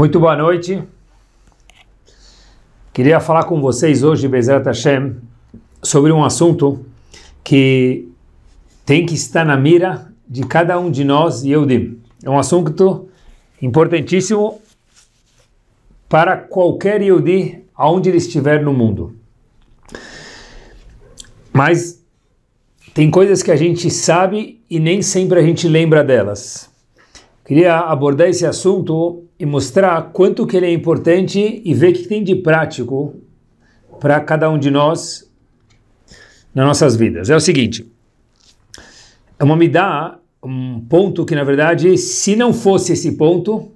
Muito boa noite. Queria falar com vocês hoje, Bezerra Hashem, sobre um assunto que tem que estar na mira de cada um de nós e eu de. É um assunto importantíssimo para qualquer Yehudi, aonde ele estiver no mundo. Mas tem coisas que a gente sabe e nem sempre a gente lembra delas. Queria abordar esse assunto e mostrar quanto que ele é importante e ver o que tem de prático para cada um de nós nas nossas vidas. É o seguinte, é uma midá, um ponto que na verdade, se não fosse esse ponto,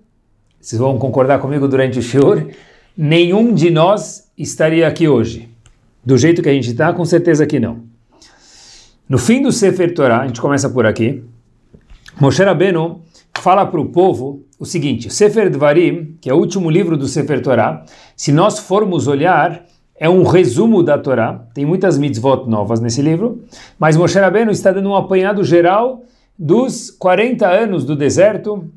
vocês vão concordar comigo durante o shiur, nenhum de nós estaria aqui hoje. Do jeito que a gente está, com certeza que não. No fim do Sefer Torah, a gente começa por aqui, Moshe Rabbeinu fala para o povo o seguinte: Sefer Dvarim, que é o último livro do Sefer Torah, se nós formos olhar, é um resumo da Torá. Tem muitas mitzvot novas nesse livro, mas Moshe Rabbeinu está dando um apanhado geral dos 40 anos do deserto,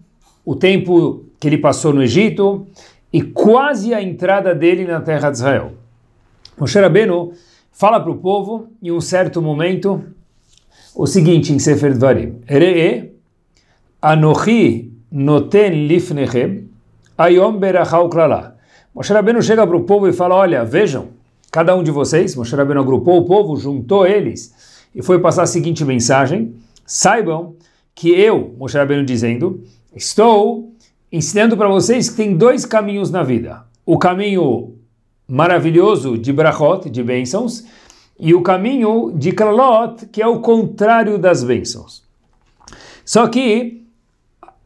o tempo que ele passou no Egito e quase a entrada dele na terra de Israel. Moshe Rabbeinu fala para o povo, em um certo momento, o seguinte em Sefer Dvarim: Ere'e Anohi noten lifnechem ayom berachau klala. Moshe Rabbeinu chega para o povo e fala, olha, vejam, cada um de vocês, Moshe Rabbeinu agrupou o povo, juntou eles e foi passar a seguinte mensagem, saibam que eu, Moshe Rabbeinu dizendo, estou ensinando para vocês que tem dois caminhos na vida. O caminho maravilhoso de brachot, de bênçãos, e o caminho de klalot, que é o contrário das bênçãos. Só que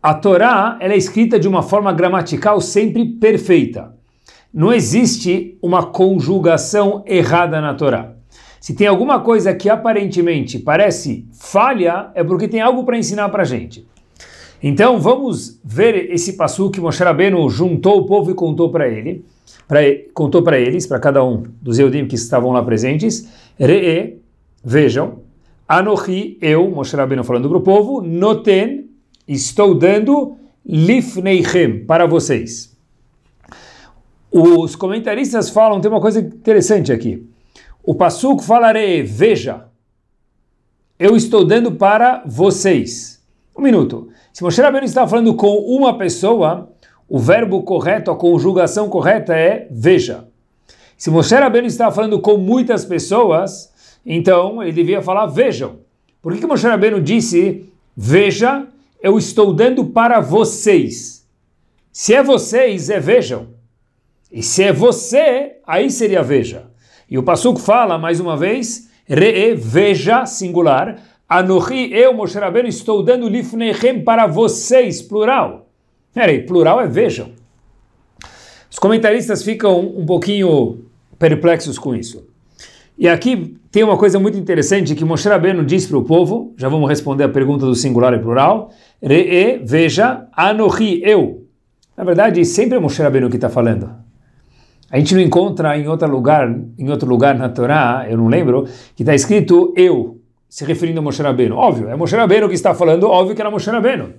a Torá ela é escrita de uma forma gramatical sempre perfeita. Não existe uma conjugação errada na Torá. Se tem alguma coisa que aparentemente parece falha, é porque tem algo para ensinar para a gente. Então vamos ver esse passo que Moshe Rabbeinu juntou o povo e contou para ele, pra, contou para eles, para cada um dos Eudim que estavam lá presentes. Re'e, vejam, Anohi, eu, Moshe Rabbeinu falando para o povo, Noten, estou dando lifneichem para vocês. Os comentaristas falam, tem uma coisa interessante aqui. O Passuco falarei, veja, eu estou dando para vocês. Um minuto. Se Moshe Rabbeinu está falando com uma pessoa, o verbo correto, a conjugação correta é veja. Se Moshe Rabbeinu está falando com muitas pessoas, então ele devia falar vejam. Por que, que Moshe Rabbeinu disse veja eu estou dando para vocês. Se é vocês, é vejam. E se é você, aí seria veja. E o Passuco fala, mais uma vez, re'e, veja, singular, Anuhi, eu, Moshe Rabbeinu, estou dando lifnechem para vocês, plural. Peraí, plural é vejam. Os comentaristas ficam um pouquinho perplexos com isso. E aqui tem uma coisa muito interessante que Moshe Rabbeinu diz para o povo, já vamos responder a pergunta do singular e plural, Re'e, veja, Anohi, eu. Na verdade, sempre é Moshe Rabbeinu que está falando. A gente não encontra em outro lugar, em outro lugar na Torá, eu não lembro, que está escrito eu, se referindo a Moshe Rabbeinu. Óbvio, é Moshe Rabbeinu que está falando, óbvio que era Moshe Rabbeinu.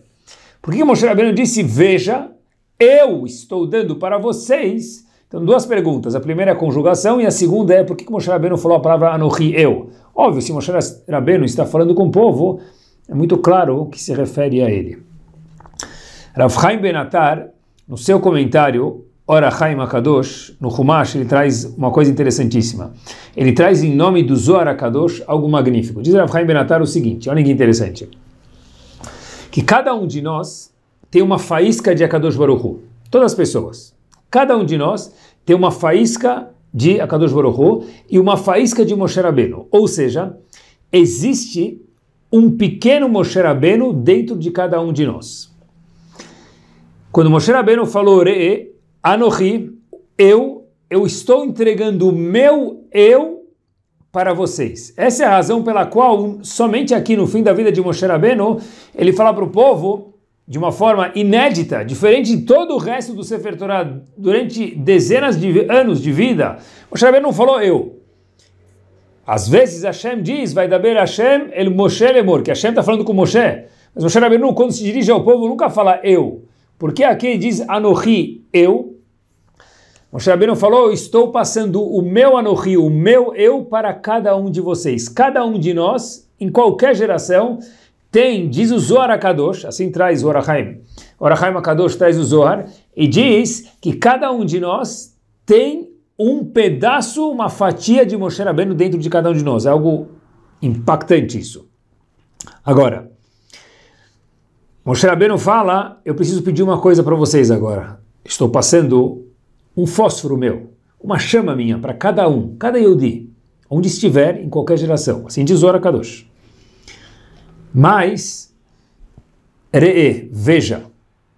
Por que Moshe Rabbeinu disse, veja, eu estou dando para vocês? Então, duas perguntas. A primeira é a conjugação e a segunda é por que Moshe Rabbeinu falou a palavra Anohi, eu? Óbvio, se Moshe Rabbeinu está falando com o povo, é muito claro o que se refere a ele. Rav Chaim Benatar, no seu comentário, Ora Chaim Akadosh, no Humash, ele traz uma coisa interessantíssima. Ele traz em nome do Zohar Akadosh algo magnífico. Diz Rav Chaim Benatar o seguinte, olha que interessante. Que cada um de nós tem uma faísca de Akadosh Baruch Hu. Todas as pessoas. Cada um de nós tem uma faísca de Akadosh Baruch Hu e uma faísca de Moshe Rabbeinu. Ou seja, existe um pequeno Moshe Rabbeinu dentro de cada um de nós. Quando Moshe Rabbeinu falou Re, Anohi, eu, eu estou entregando o meu eu para vocês. Essa é a razão pela qual, somente aqui no fim da vida de Moshe Rabbeinu, ele fala para o povo, de uma forma inédita, diferente de todo o resto do Sefer Torah, durante dezenas de anos de vida, Moshe Rabbeinu não falou eu, às vezes Hashem diz, vai dar Hashem el Moshe lemor, que Hashem está falando com Moshe. Mas Moshe Rabbeinu, quando se dirige ao povo, nunca fala eu. Porque aqui diz Anohi, eu. Moshe Rabbeinu falou, estou passando o meu Anohi, o meu eu para cada um de vocês. Cada um de nós, em qualquer geração, tem, diz o Zohar Akadosh, assim traz o Orahaim. Orahaim Akadosh traz o Zohar e diz que cada um de nós tem um pedaço, uma fatia de Moshe Rabbeinu dentro de cada um de nós. É algo impactante isso. Agora, Moshe Rabbeinu fala, eu preciso pedir uma coisa para vocês agora. Estou passando um fósforo meu, uma chama minha para cada um, cada Yehudi, onde estiver, em qualquer geração. Assim diz Ora Kadosh. Mas, re'e, veja,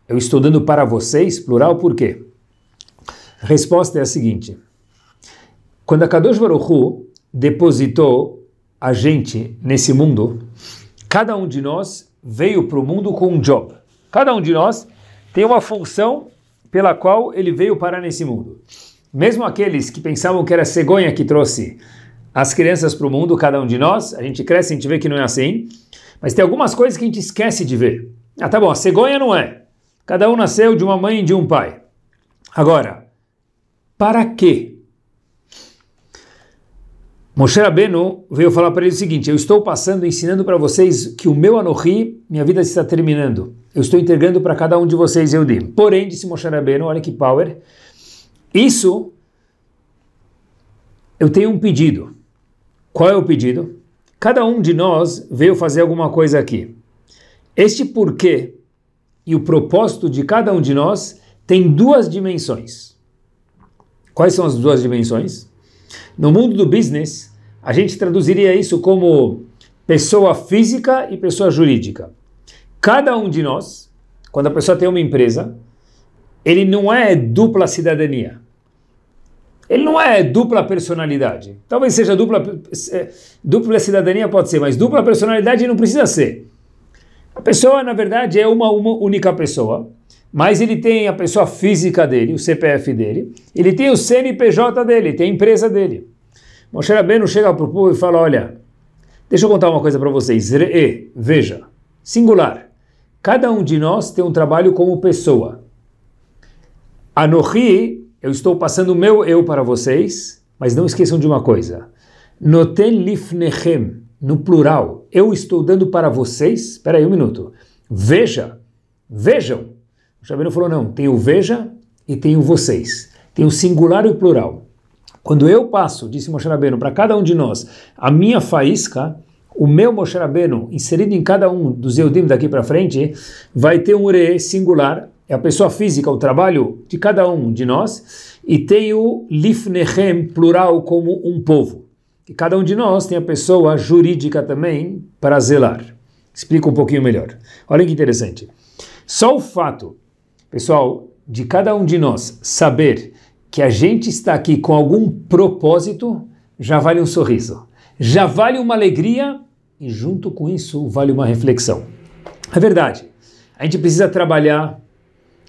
eu estou dando para vocês, plural, por quê? A resposta é a seguinte. Quando a Kadosh Baruchu depositou a gente nesse mundo, cada um de nós veio para o mundo com um job. Cada um de nós tem uma função pela qual ele veio parar nesse mundo. Mesmo aqueles que pensavam que era a cegonha que trouxe as crianças para o mundo, cada um de nós, a gente cresce, a gente vê que não é assim, mas tem algumas coisas que a gente esquece de ver. Ah, tá bom, a cegonha não é. Cada um nasceu de uma mãe e de um pai. Agora, para quê Moshe Rabbeinu veio falar para ele o seguinte: Eu estou passando, ensinando para vocês que o meu Anohi, minha vida está terminando. Eu estou entregando para cada um de vocês eu dei. Porém, disse Moshe Rabbeinu, olha que power. Isso, eu tenho um pedido. Qual é o pedido? Cada um de nós veio fazer alguma coisa aqui. Este porquê e o propósito de cada um de nós tem duas dimensões. Quais são as duas dimensões? No mundo do business, a gente traduziria isso como pessoa física e pessoa jurídica. Cada um de nós, quando a pessoa tem uma empresa, ele não é dupla cidadania. Ele não é dupla personalidade. Talvez seja dupla, eh, dupla cidadania, pode ser, mas dupla personalidade não precisa ser. A pessoa, na verdade, é uma, uma única pessoa mas ele tem a pessoa física dele, o CPF dele, ele tem o CNPJ dele, tem a empresa dele. Moshe Rabbeinu chega para o povo e fala, olha, deixa eu contar uma coisa para vocês, Re, veja, singular, cada um de nós tem um trabalho como pessoa. Anohi, eu estou passando o meu eu para vocês, mas não esqueçam de uma coisa, Noten lifnechem, no plural, eu estou dando para vocês, espera aí um minuto, veja, vejam, o Rabino falou: não, tem o veja e tem o vocês. Tem o singular e o plural. Quando eu passo, disse Moshe Rabbeinu, para cada um de nós, a minha faísca, o meu Moshe Rabbeinu, inserido em cada um dos Eudim daqui para frente, vai ter um Ure singular, é a pessoa física, o trabalho de cada um de nós, e tem o lifnehem plural, como um povo. E cada um de nós tem a pessoa jurídica também para zelar. Explica um pouquinho melhor. Olha que interessante. Só o fato Pessoal, de cada um de nós saber que a gente está aqui com algum propósito, já vale um sorriso, já vale uma alegria e, junto com isso, vale uma reflexão. É verdade, a gente precisa trabalhar, a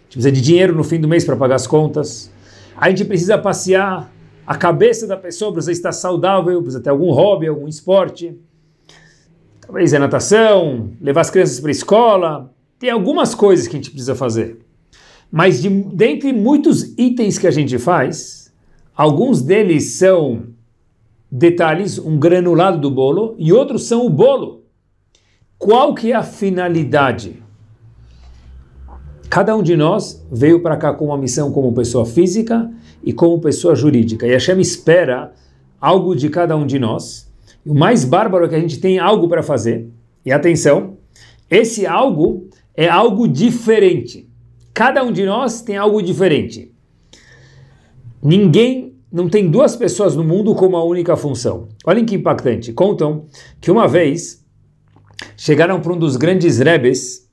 gente precisa de dinheiro no fim do mês para pagar as contas, a gente precisa passear, a cabeça da pessoa precisa estar saudável, precisa ter algum hobby, algum esporte. Talvez é natação, levar as crianças para a escola. Tem algumas coisas que a gente precisa fazer. Mas de, dentre muitos itens que a gente faz, alguns deles são detalhes, um granulado do bolo, e outros são o bolo. Qual que é a finalidade? Cada um de nós veio para cá com uma missão como pessoa física e como pessoa jurídica. E a chama espera algo de cada um de nós. E o mais bárbaro é que a gente tem algo para fazer. E atenção, esse algo é algo diferente. Cada um de nós tem algo diferente. Ninguém, não tem duas pessoas no mundo com uma única função. Olhem que impactante. Contam que uma vez chegaram para um dos grandes rebes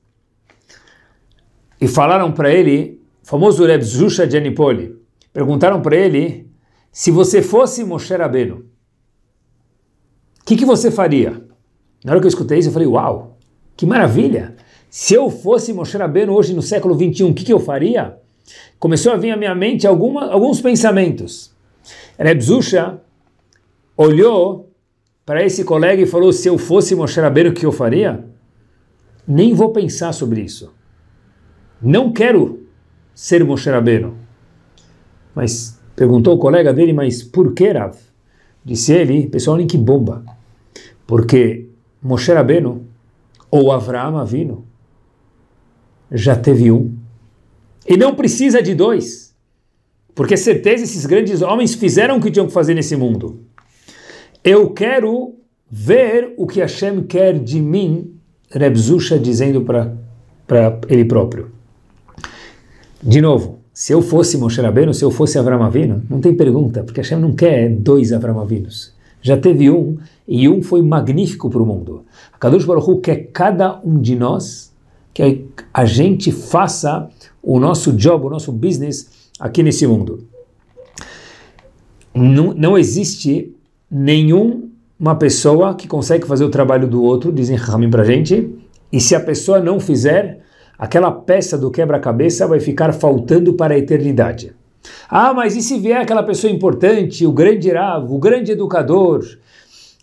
e falaram para ele, famoso reb Zusha Janipoli, perguntaram para ele se você fosse Moshe Rabbeinu, o que, que você faria? Na hora que eu escutei isso, eu falei, uau, que maravilha! Se eu fosse Moshe Rabbeinu hoje no século 21, o que, que eu faria? Começou a vir à minha mente alguma, alguns pensamentos. Zusha olhou para esse colega e falou: Se eu fosse Moshe Rabbeinu, o que eu faria? Nem vou pensar sobre isso. Não quero ser Moshe Rabbeinu. Mas perguntou o colega dele: Mas por que, Rav? Disse ele: Pessoal, nem que bomba. Porque Moshe Rabbeinu ou Avraham Avino já teve um. E não precisa de dois, porque certeza esses grandes homens fizeram o que tinham que fazer nesse mundo. Eu quero ver o que Hashem quer de mim, Rebzusha dizendo para ele próprio. De novo, se eu fosse Moshe Rabbeinu, se eu fosse Avram Avinu, não tem pergunta, porque Hashem não quer dois Avram Avinos. Já teve um, e um foi magnífico para o mundo. A Kadosh Baruch Hu quer cada um de nós que é a gente faça o nosso job, o nosso business aqui nesse mundo. Não, não existe nenhuma pessoa que consegue fazer o trabalho do outro, dizem Ramin a gente, e se a pessoa não fizer, aquela peça do quebra-cabeça vai ficar faltando para a eternidade. Ah, mas e se vier aquela pessoa importante, o grande ravo, o grande educador,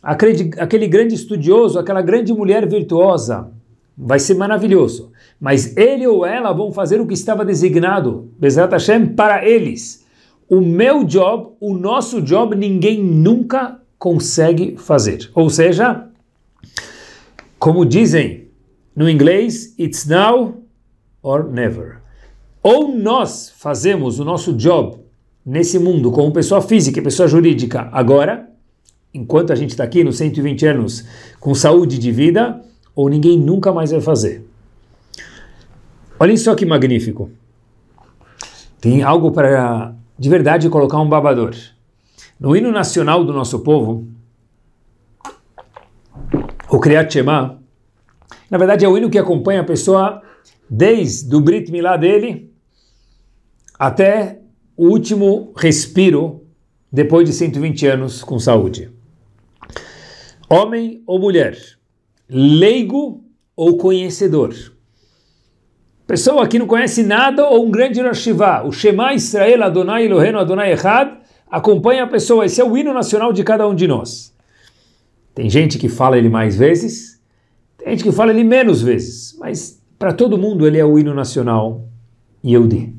aquele grande estudioso, aquela grande mulher virtuosa? vai ser maravilhoso. Mas ele ou ela vão fazer o que estava designado, Bezerra Hashem, para eles. O meu job, o nosso job, ninguém nunca consegue fazer. Ou seja, como dizem no inglês, it's now or never. Ou nós fazemos o nosso job nesse mundo como pessoa física e pessoa jurídica agora, enquanto a gente está aqui nos 120 anos com saúde de vida, ou ninguém nunca mais vai fazer. Olhem só que magnífico. Tem algo para de verdade colocar um babador. No hino nacional do nosso povo, o Kriyat Shema, na verdade é o hino que acompanha a pessoa desde o Brit Milá dele até o último respiro depois de 120 anos com saúde. Homem ou mulher, leigo ou conhecedor. Pessoa que não conhece nada ou um grande Rosh O Shema Israel Adonai Elohenu Adonai Echad acompanha a pessoa. Esse é o hino nacional de cada um de nós. Tem gente que fala ele mais vezes, tem gente que fala ele menos vezes, mas para todo mundo ele é o hino nacional Yehudi.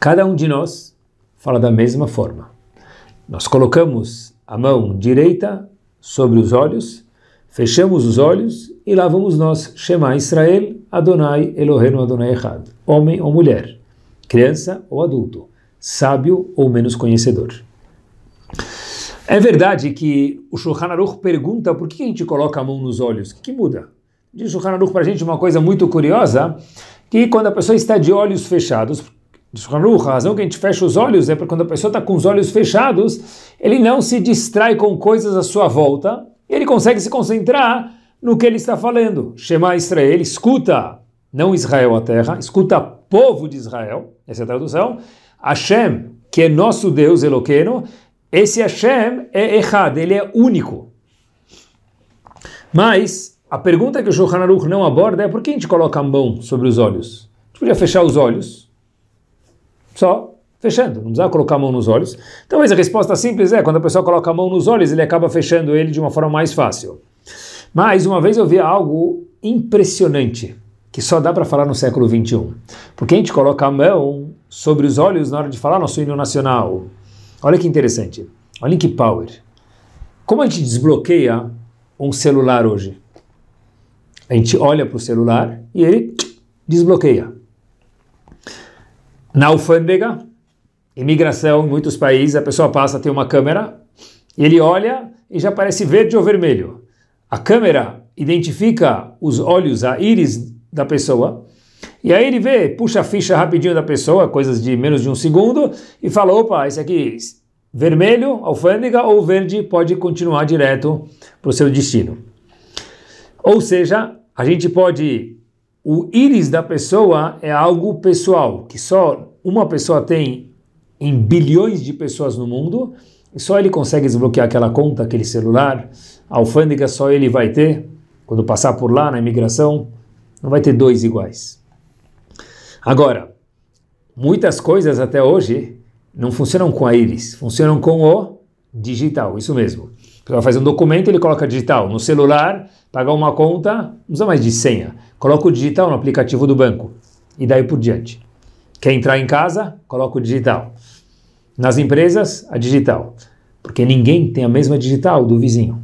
Cada um de nós fala da mesma forma. Nós colocamos a mão direita sobre os olhos Fechamos os olhos e lá vamos nós, Shema Israel, Adonai Elohenu Adonai Echad, homem ou mulher, criança ou adulto, sábio ou menos conhecedor. É verdade que o Shulchan Aruch pergunta por que a gente coloca a mão nos olhos, o que, que muda? Diz o Shulchan Aruch para a gente uma coisa muito curiosa, que quando a pessoa está de olhos fechados, a razão que a gente fecha os olhos é porque quando a pessoa está com os olhos fechados, ele não se distrai com coisas à sua volta, e ele consegue se concentrar no que ele está falando. Shema Israel, escuta, não Israel a terra, escuta povo de Israel, essa é a tradução. Hashem, que é nosso Deus Eloqueno, esse Hashem é errado, ele é único. Mas a pergunta que o Shulchan Aruch não aborda é por que a gente coloca a mão sobre os olhos? A gente podia fechar os olhos, só fechando, não precisava colocar a mão nos olhos. Talvez a resposta simples é, quando a pessoa coloca a mão nos olhos, ele acaba fechando ele de uma forma mais fácil. Mas uma vez eu vi algo impressionante, que só dá para falar no século 21. Porque a gente coloca a mão sobre os olhos na hora de falar nosso hino nacional. Olha que interessante, olha que power. Como a gente desbloqueia um celular hoje? A gente olha para o celular e ele desbloqueia. Na alfândega, imigração, em muitos países, a pessoa passa, tem uma câmera, e ele olha e já parece verde ou vermelho. A câmera identifica os olhos, a íris da pessoa, e aí ele vê, puxa a ficha rapidinho da pessoa, coisas de menos de um segundo, e fala: opa, esse aqui vermelho, alfândega, ou verde, pode continuar direto para o seu destino. Ou seja, a gente pode. O íris da pessoa é algo pessoal, que só uma pessoa tem em bilhões de pessoas no mundo, só ele consegue desbloquear aquela conta, aquele celular, a alfândega só ele vai ter, quando passar por lá na imigração, não vai ter dois iguais. Agora, muitas coisas até hoje não funcionam com a íris, funcionam com o digital, isso mesmo. vai fazer um documento, ele coloca digital no celular, pagar uma conta, não usa mais de senha, coloca o digital no aplicativo do banco e daí por diante. Quer entrar em casa? Coloca o digital. Nas empresas, a digital, porque ninguém tem a mesma digital do vizinho.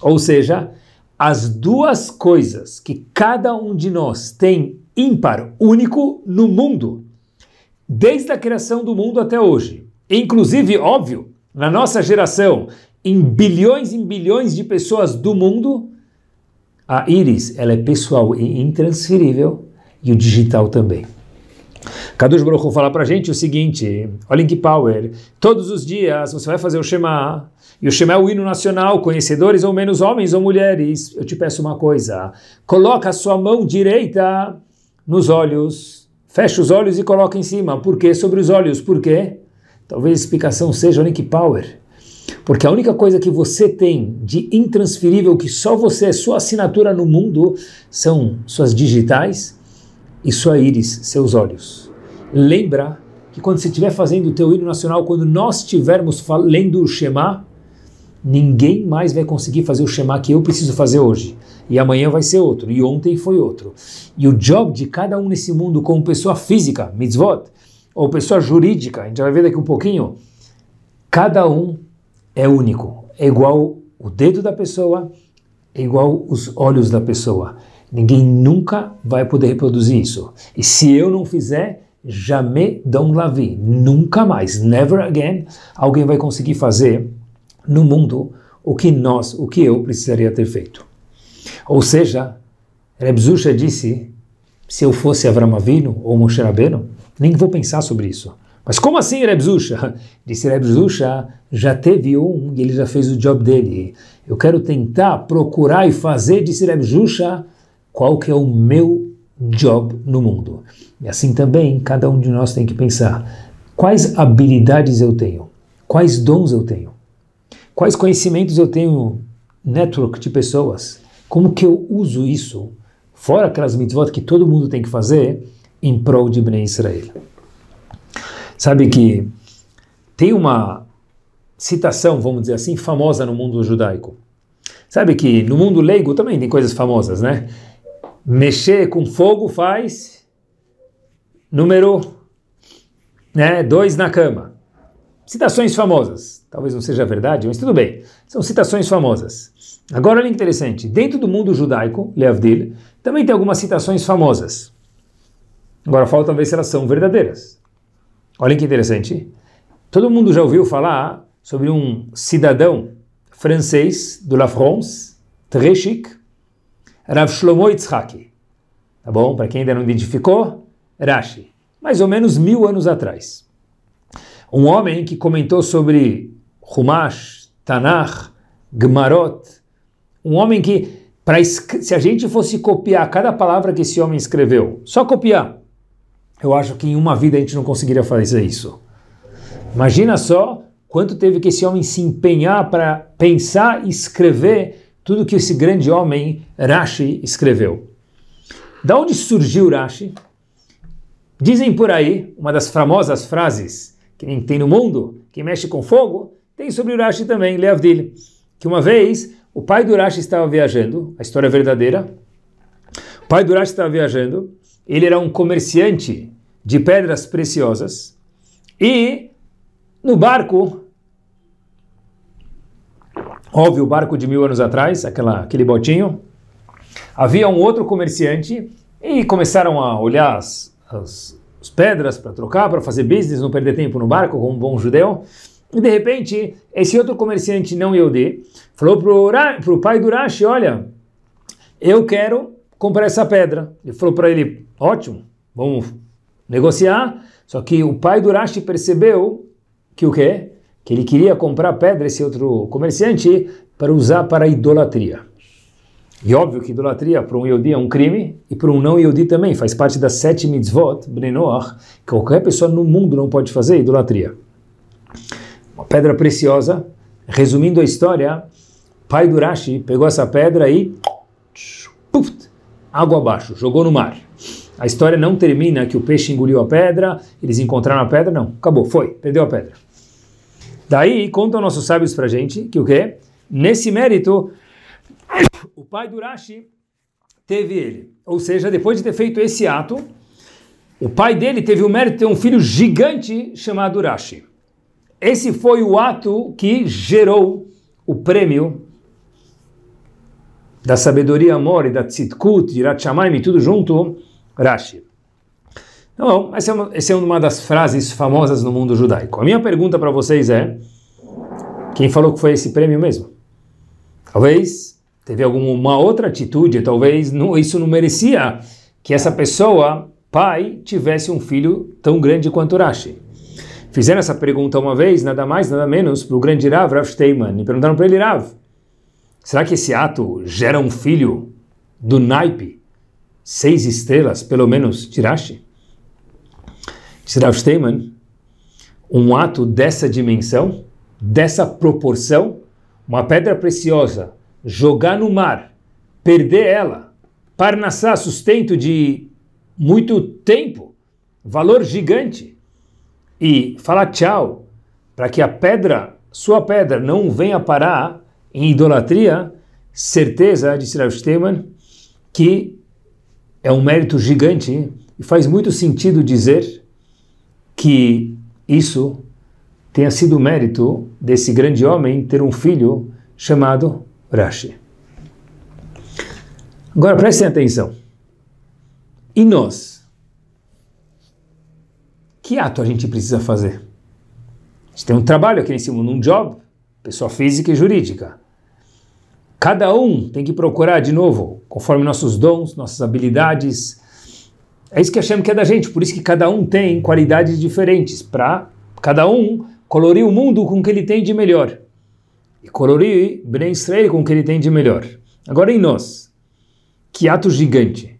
Ou seja, as duas coisas que cada um de nós tem ímpar, único no mundo, desde a criação do mundo até hoje. Inclusive, óbvio, na nossa geração, em bilhões e bilhões de pessoas do mundo, a íris ela é pessoal e intransferível e o digital também. Kadush Baruch fala para a gente o seguinte, olhem que power, todos os dias você vai fazer o Shema, e o Shema é o hino nacional, conhecedores ou menos homens ou mulheres, eu te peço uma coisa, coloca a sua mão direita nos olhos, fecha os olhos e coloca em cima, por quê? Sobre os olhos, por quê? Talvez a explicação seja, olhem que power, porque a única coisa que você tem de intransferível, que só você é sua assinatura no mundo, são suas digitais e sua íris, seus olhos lembra que quando você estiver fazendo o teu hino nacional, quando nós estivermos lendo o Shema, ninguém mais vai conseguir fazer o Shema que eu preciso fazer hoje. E amanhã vai ser outro, e ontem foi outro. E o job de cada um nesse mundo, como pessoa física, mitzvot, ou pessoa jurídica, a gente vai ver daqui um pouquinho, cada um é único. É igual o dedo da pessoa, é igual os olhos da pessoa. Ninguém nunca vai poder reproduzir isso. E se eu não fizer, jamais dans lavi, nunca mais, never again, alguém vai conseguir fazer no mundo o que nós, o que eu precisaria ter feito. Ou seja, Rebzusha disse, se eu fosse Avram Avinu ou Moshe Rabbeinu, nem vou pensar sobre isso. Mas como assim, Rebzusha? Disse Rebzusha, já teve um e ele já fez o job dele. Eu quero tentar procurar e fazer, disse Rebzusha, qual que é o meu job no mundo. E assim também, cada um de nós tem que pensar: quais habilidades eu tenho? Quais dons eu tenho? Quais conhecimentos eu tenho? Network de pessoas. Como que eu uso isso, fora aquelas mitzvot que todo mundo tem que fazer, em prol de Bnei Israel? Sabe que tem uma citação, vamos dizer assim, famosa no mundo judaico. Sabe que no mundo leigo também tem coisas famosas, né? mexer com fogo faz número né, dois na cama. Citações famosas. Talvez não seja verdade, mas tudo bem. São citações famosas. Agora olha interessante. Dentro do mundo judaico, Leavdil, também tem algumas citações famosas. Agora falta ver se elas são verdadeiras. Olha que interessante. Todo mundo já ouviu falar sobre um cidadão francês do La France, Trechic, Rav Shlomo Yitzhak. Tá bom? Para quem ainda não identificou, Rashi. Mais ou menos mil anos atrás. Um homem que comentou sobre Humash, Tanakh, Gmarot. Um homem que, pra, se a gente fosse copiar cada palavra que esse homem escreveu, só copiar, eu acho que em uma vida a gente não conseguiria fazer isso. Imagina só quanto teve que esse homem se empenhar para pensar e escrever tudo que esse grande homem Rashi escreveu. Da onde surgiu Rashi? Dizem por aí, uma das famosas frases que nem tem no mundo, que mexe com fogo, tem sobre Urashi também, Leavdil, que uma vez o pai do Urashi estava viajando, a história é verdadeira. O pai do Urashi estava viajando, ele era um comerciante de pedras preciosas e no barco Óbvio, o barco de mil anos atrás, aquela, aquele botinho. Havia um outro comerciante e começaram a olhar as, as, as pedras para trocar, para fazer business, não perder tempo no barco, como um bom judeu. E de repente, esse outro comerciante não Yehudi falou para o pai do Urashi, olha, eu quero comprar essa pedra. Ele falou para ele, ótimo, vamos negociar. Só que o pai do Urashi percebeu que o quê? que ele queria comprar pedra, esse outro comerciante, para usar para idolatria. E óbvio que idolatria para um Yodi é um crime, e para um não Yodi também, faz parte das sete mitzvot, Brenoach, que qualquer pessoa no mundo não pode fazer idolatria. Uma pedra preciosa. Resumindo a história, pai do Rashi pegou essa pedra e puf, água abaixo, jogou no mar. A história não termina que o peixe engoliu a pedra, eles encontraram a pedra, não, acabou, foi, perdeu a pedra. Daí, contam nossos sábios pra gente que o quê? Nesse mérito, o pai do Urashi teve ele. Ou seja, depois de ter feito esse ato, o pai dele teve o mérito de ter um filho gigante chamado Urashi. Esse foi o ato que gerou o prêmio da sabedoria amor e da tzitkut, de Irat e tudo junto, Rashi. Tá bom, essa é, uma, essa é uma das frases famosas no mundo judaico. A minha pergunta para vocês é: quem falou que foi esse prêmio mesmo? Talvez teve alguma outra atitude, talvez não, isso não merecia que essa pessoa, pai, tivesse um filho tão grande quanto Rashi. Fizeram essa pergunta uma vez, nada mais, nada menos, para o grande Rav, Rav Steinman, e perguntaram para ele, Rav, será que esse ato gera um filho do naipe, seis estrelas, pelo menos, de Rashi? Strauss Steinman, um ato dessa dimensão, dessa proporção, uma pedra preciosa, jogar no mar, perder ela, parnassar sustento de muito tempo, valor gigante, e falar tchau, para que a pedra, sua pedra, não venha parar em idolatria, certeza de Strauss Steinman, que é um mérito gigante e faz muito sentido dizer que isso tenha sido mérito desse grande homem ter um filho chamado Rashi. Agora prestem atenção. E nós? Que ato a gente precisa fazer? A gente tem um trabalho aqui em cima, um job, pessoa física e jurídica. Cada um tem que procurar de novo, conforme nossos dons, nossas habilidades, é isso que achamos que é da gente, por isso que cada um tem qualidades diferentes, para cada um colorir o mundo com o que ele tem de melhor. E colorir Bnei Israel com o que ele tem de melhor. Agora em nós, que ato gigante.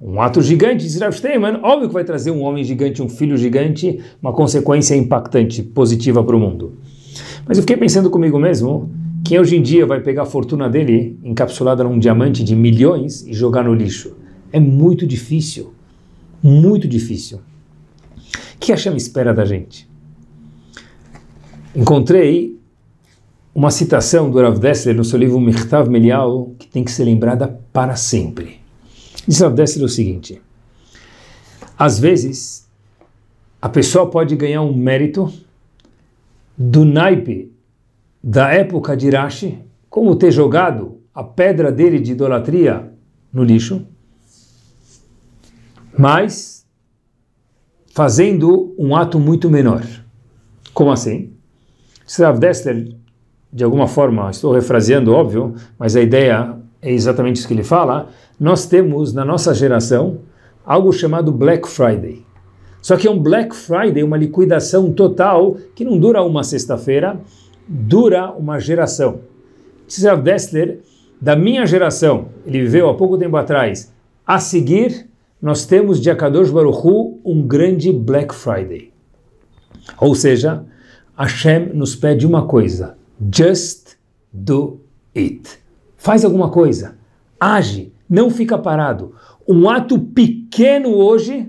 Um ato gigante, diz Rav mano, óbvio que vai trazer um homem gigante, um filho gigante, uma consequência impactante, positiva para o mundo. Mas eu fiquei pensando comigo mesmo, quem hoje em dia vai pegar a fortuna dele, encapsulada num diamante de milhões, e jogar no lixo? É muito difícil muito difícil. O que a chama espera da gente? Encontrei uma citação do Rav Dessler no seu livro Mirtav Melial que tem que ser lembrada para sempre. Diz Rav Dessler o seguinte: às vezes a pessoa pode ganhar um mérito do naipe da época de Rashi, como ter jogado a pedra dele de idolatria no lixo, mas fazendo um ato muito menor. Como assim? Rav Dessler, de alguma forma, estou refraseando, óbvio, mas a ideia é exatamente isso que ele fala. Nós temos na nossa geração algo chamado Black Friday. Só que é um Black Friday, uma liquidação total que não dura uma sexta-feira, dura uma geração. Rav Dessler, da minha geração, ele viveu há pouco tempo atrás, a seguir nós temos de Akadosh Baruchu um grande Black Friday. Ou seja, Hashem nos pede uma coisa: just do it. Faz alguma coisa, age, não fica parado. Um ato pequeno hoje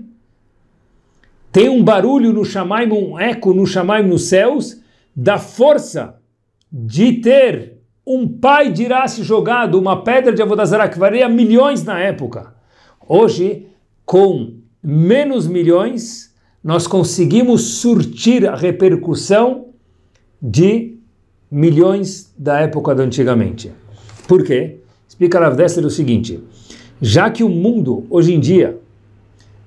tem um barulho no Shamaim, um eco no Shamaim nos céus, da força de ter um pai de jogado uma pedra de Avodazara que valia milhões na época. Hoje, com menos milhões, nós conseguimos surtir a repercussão de milhões da época do antigamente. Por quê? Explica a Dessler o seguinte, já que o mundo, hoje em dia,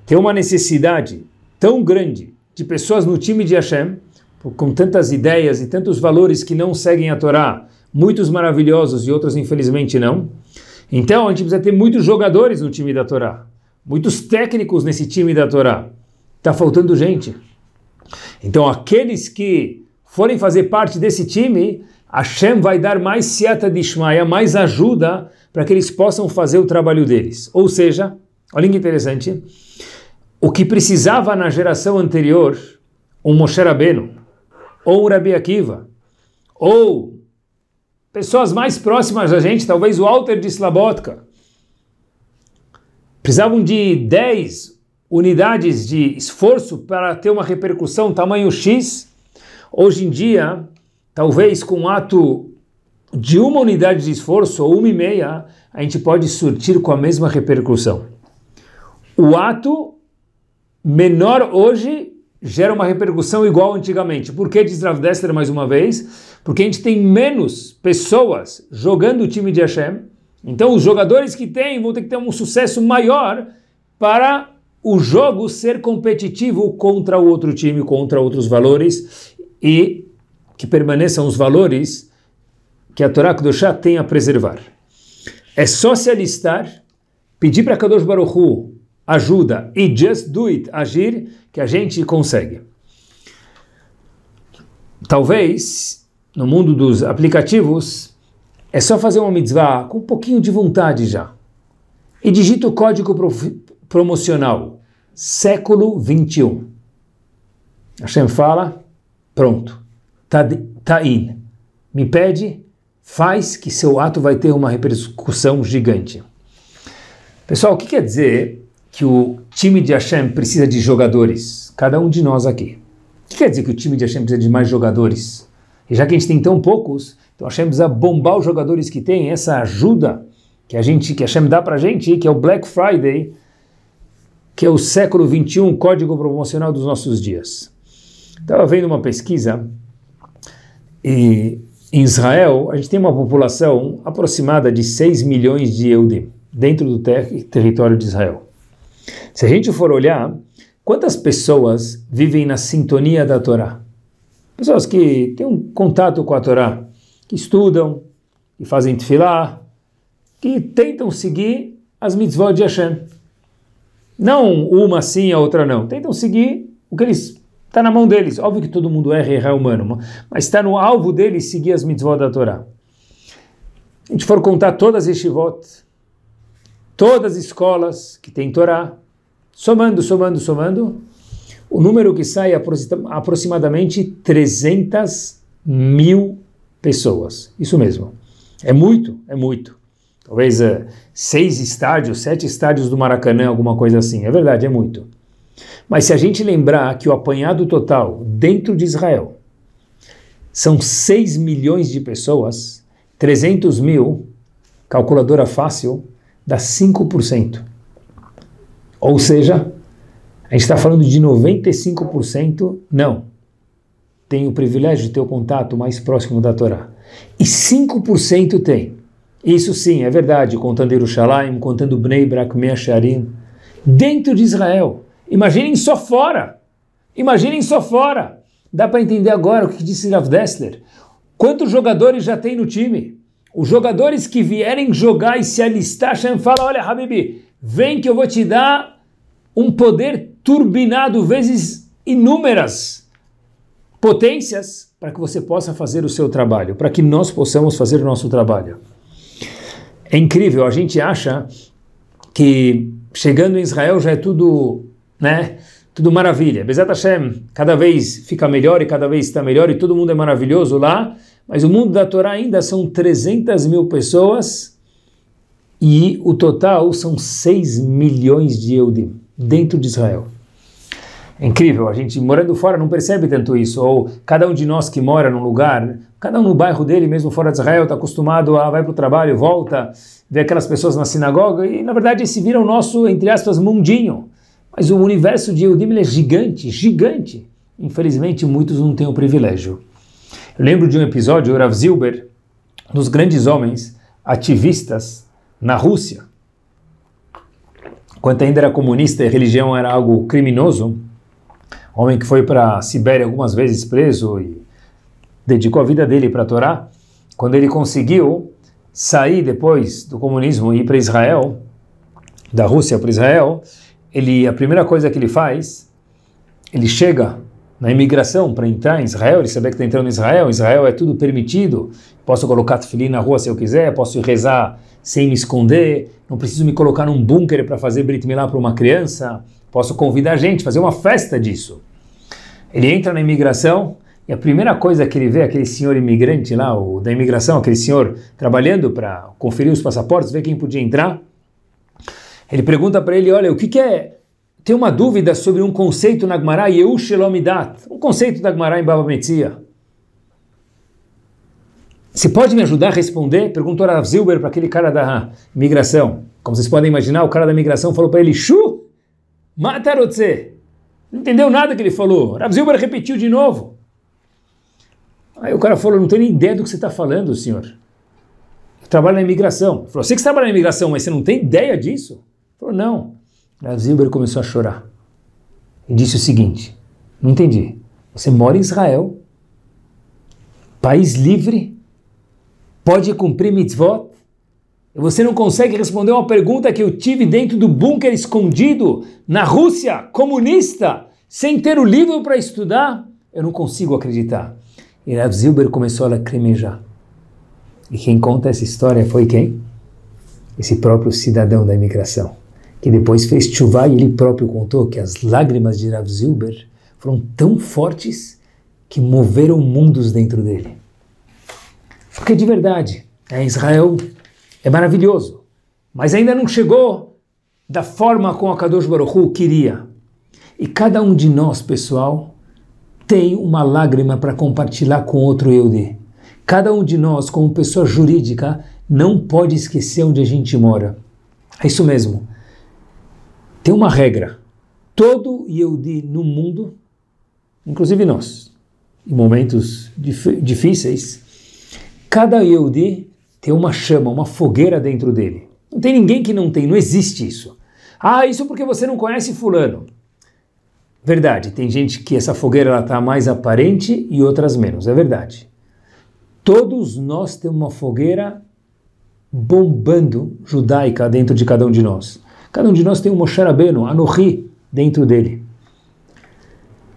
tem uma necessidade tão grande de pessoas no time de Hashem, com tantas ideias e tantos valores que não seguem a Torá, muitos maravilhosos e outros infelizmente não, então a gente precisa ter muitos jogadores no time da Torá muitos técnicos nesse time da Torá. Está faltando gente. Então, aqueles que forem fazer parte desse time, Hashem vai dar mais siata de Ishmael, mais ajuda para que eles possam fazer o trabalho deles. Ou seja, olha que interessante, o que precisava na geração anterior, um Moshe Rabbeinu, ou um Rabi Akiva, ou pessoas mais próximas da gente, talvez o Alter de Slabotka, precisavam de 10 unidades de esforço para ter uma repercussão tamanho X, hoje em dia, talvez com um ato de uma unidade de esforço, ou uma e meia, a gente pode surtir com a mesma repercussão. O ato menor hoje gera uma repercussão igual antigamente. Por que diz mais uma vez? Porque a gente tem menos pessoas jogando o time de Hashem, então, os jogadores que têm vão ter que ter um sucesso maior para o jogo ser competitivo contra o outro time, contra outros valores e que permaneçam os valores que a Torá Kudoshá tem a preservar. É só se alistar, pedir para Kadosh Baruchu ajuda e just do it, agir, que a gente consegue. Talvez, no mundo dos aplicativos, é só fazer uma mitzvah com um pouquinho de vontade já. E digita o código promocional século 21. Hashem fala, pronto, tá, tá in. Me pede, faz que seu ato vai ter uma repercussão gigante. Pessoal, o que quer dizer que o time de Hashem precisa de jogadores? Cada um de nós aqui. O que quer dizer que o time de Hashem precisa de mais jogadores? E já que a gente tem tão poucos, então Hashem precisa bombar os jogadores que tem, essa ajuda que a gente, que Hashem dá para a gente, que é o Black Friday, que é o século XXI, código promocional dos nossos dias. Estava vendo uma pesquisa e em Israel a gente tem uma população aproximada de 6 milhões de Eudim dentro do ter território de Israel. Se a gente for olhar, quantas pessoas vivem na sintonia da Torá? Pessoas que têm um contato com a Torá, que estudam, que fazem tefilá, que tentam seguir as mitzvot de Hashem. Não uma sim, a outra não. Tentam seguir o que eles Está na mão deles. Óbvio que todo mundo erra, erra é humano, mas está no alvo deles seguir as mitzvot da Torá. A gente for contar todas as shivot, todas as escolas que tem Torá, somando, somando, somando, o número que sai é aproximadamente 300 mil pessoas. Isso mesmo. É muito, é muito. Talvez eh, seis estádios, sete estádios do Maracanã, alguma coisa assim. É verdade, é muito. Mas se a gente lembrar que o apanhado total dentro de Israel são 6 milhões de pessoas, 300 mil, calculadora fácil, dá 5%. Ou seja, a gente está falando de 95%, não, tem o privilégio de ter o contato mais próximo da Torá. E 5% tem. Isso sim, é verdade, contando Yerushalayim, contando Bnei Brak Meacharim, dentro de Israel. Imaginem só fora. Imaginem só fora. Dá para entender agora o que disse Rav Dessler. Quantos jogadores já tem no time? Os jogadores que vierem jogar e se alistar, Shem fala, olha, Habibi, vem que eu vou te dar um poder turbinado vezes inúmeras potências para que você possa fazer o seu trabalho, para que nós possamos fazer o nosso trabalho. É incrível, a gente acha que chegando em Israel já é tudo, né? Tudo maravilha. Bezat Hashem cada vez fica melhor e cada vez está melhor e todo mundo é maravilhoso lá. Mas o mundo da Torá ainda são 300 mil pessoas e o total são 6 milhões de Eudim dentro de Israel. É incrível, a gente morando fora não percebe tanto isso. Ou cada um de nós que mora num lugar, cada um no bairro dele, mesmo fora de Israel, está acostumado a vai para o trabalho, volta, vê aquelas pessoas na sinagoga e, na verdade, esse vira o nosso, entre aspas, mundinho. Mas o universo de Eudim é gigante, gigante. Infelizmente, muitos não têm o privilégio. Eu lembro de um episódio, o Rav Zilber, dos grandes homens ativistas na Rússia, quando ainda era comunista e religião era algo criminoso, homem que foi para a Sibéria algumas vezes preso e dedicou a vida dele para a Torá, quando ele conseguiu sair depois do comunismo e ir para Israel, da Rússia para Israel, ele a primeira coisa que ele faz, ele chega na imigração para entrar em Israel, ele saber que está entrando em Israel, Israel é tudo permitido, posso colocar tefilim na rua se eu quiser, posso rezar sem me esconder, não preciso me colocar num bunker para fazer Brit Milá para uma criança, posso convidar gente, fazer uma festa disso. Ele entra na imigração e a primeira coisa que ele vê, é aquele senhor imigrante lá, o da imigração, aquele senhor trabalhando para conferir os passaportes, ver quem podia entrar, ele pergunta para ele, olha, o que, que é tem uma dúvida sobre um conceito na Gemara, Yehushelomidat, um conceito da Gemara em Baba Metzia. Você pode me ajudar a responder? Perguntou Rav Zilber para aquele cara da migração. Como vocês podem imaginar, o cara da migração falou para ele, Shu, matarotze. Não entendeu nada que ele falou. Rav Zilber repetiu de novo. Aí o cara falou, não tenho nem ideia do que você está falando, senhor. Eu trabalho na imigração. Ele falou, você que trabalha na imigração, mas você não tem ideia disso? Ele falou, não. Zilber começou a chorar e disse o seguinte: Não entendi. Você mora em Israel, país livre, pode cumprir mitzvot, e você não consegue responder uma pergunta que eu tive dentro do bunker escondido na Rússia comunista, sem ter o livro para estudar? Eu não consigo acreditar. E Rav Zilber começou a lacrimejar. E quem conta essa história foi quem? Esse próprio cidadão da imigração que depois fez chuva e ele próprio contou que as lágrimas de Rav Zilber foram tão fortes que moveram mundos dentro dele. Porque de verdade, é Israel é maravilhoso, mas ainda não chegou da forma como a Kadosh Baruch Hu queria. E cada um de nós, pessoal, tem uma lágrima para compartilhar com outro Eude. Cada um de nós, como pessoa jurídica, não pode esquecer onde a gente mora. É isso mesmo. Tem uma regra. Todo Yehudi no mundo, inclusive nós, em momentos dif difíceis, cada Yehudi tem uma chama, uma fogueira dentro dele. Não tem ninguém que não tem, não existe isso. Ah, isso porque você não conhece fulano. Verdade, tem gente que essa fogueira está mais aparente e outras menos, é verdade. Todos nós temos uma fogueira bombando judaica dentro de cada um de nós. Cada um de nós tem um Moshe Rabbeinu, Anohi, dentro dele.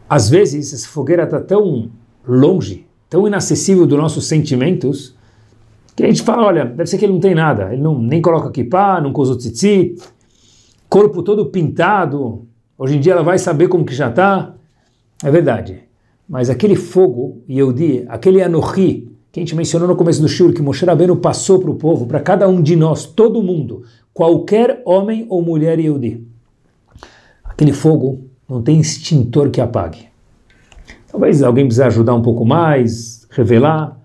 Às vezes, essa fogueira está tão longe, tão inacessível dos nossos sentimentos, que a gente fala, olha, deve ser que ele não tem nada, ele não, nem coloca kippah, não usa tzitzit, corpo todo pintado, hoje em dia ela vai saber como que já está. É verdade. Mas aquele fogo, Yehudi, aquele Anohi, que a gente mencionou no começo do Shur, que Moshe Rabbeinu passou para o povo, para cada um de nós, todo mundo, qualquer homem ou mulher Yehudi. Aquele fogo não tem extintor que apague. Talvez alguém precise ajudar um pouco mais, revelar,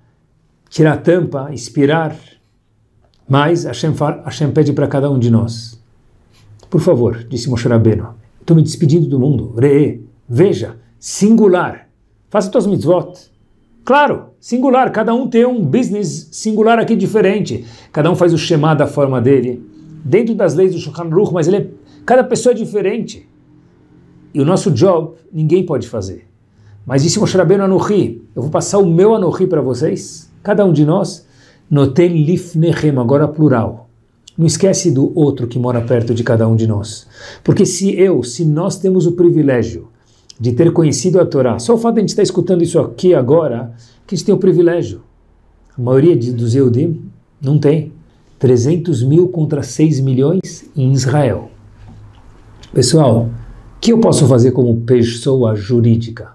tirar a tampa, inspirar. Mas Hashem, Hashem pede para cada um de nós. Por favor, disse Moshe Rabbeinu, estou me despedindo do mundo. Re, veja, singular. Faça tuas mitzvot. Claro, singular. Cada um tem um business singular aqui diferente. Cada um faz o chamado da forma dele dentro das leis do Shulchan Aruch, mas ele é, cada pessoa é diferente. E o nosso job ninguém pode fazer. Mas disse Moshe Rabbeinu Anuhi, eu vou passar o meu Anuhi para vocês, cada um de nós, lif Lifnechem, agora plural. Não esquece do outro que mora perto de cada um de nós. Porque se eu, se nós temos o privilégio de ter conhecido a Torá, só o fato de a gente estar escutando isso aqui agora, que a gente tem o privilégio. A maioria dos Eudim não tem. 300 mil contra 6 milhões em Israel. Pessoal, o que eu posso fazer como pessoa jurídica?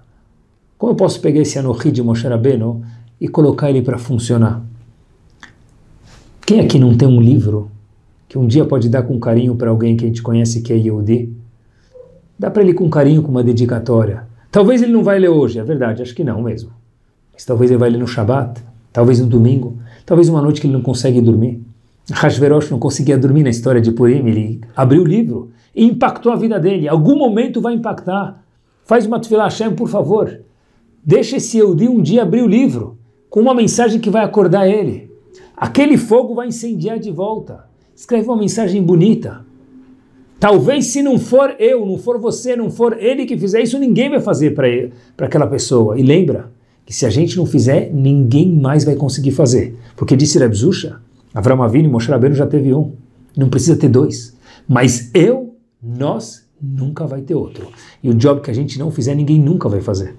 Como eu posso pegar esse Anohi de Moshe Rabbeinu e colocar ele para funcionar? Quem aqui não tem um livro que um dia pode dar com carinho para alguém que a gente conhece que é Yehudi? Dá para ele com carinho, com uma dedicatória. Talvez ele não vai ler hoje, é verdade, acho que não mesmo. Mas talvez ele vai ler no Shabat, talvez no domingo, talvez uma noite que ele não consegue dormir. Hashverosh não conseguia dormir na história de Purim, ele abriu o livro e impactou a vida dele. Algum momento vai impactar. Faz uma tefilá por favor. Deixa esse Eudi um dia abrir o livro com uma mensagem que vai acordar ele. Aquele fogo vai incendiar de volta. Escreve uma mensagem bonita. Talvez se não for eu, não for você, não for ele que fizer isso, ninguém vai fazer para aquela pessoa. E lembra que se a gente não fizer, ninguém mais vai conseguir fazer. Porque disse Rebzusha, Avram Avinu, Moshe Rabbeinu já teve um. Não precisa ter dois. Mas eu, nós, nunca vai ter outro. E o job que a gente não fizer, ninguém nunca vai fazer.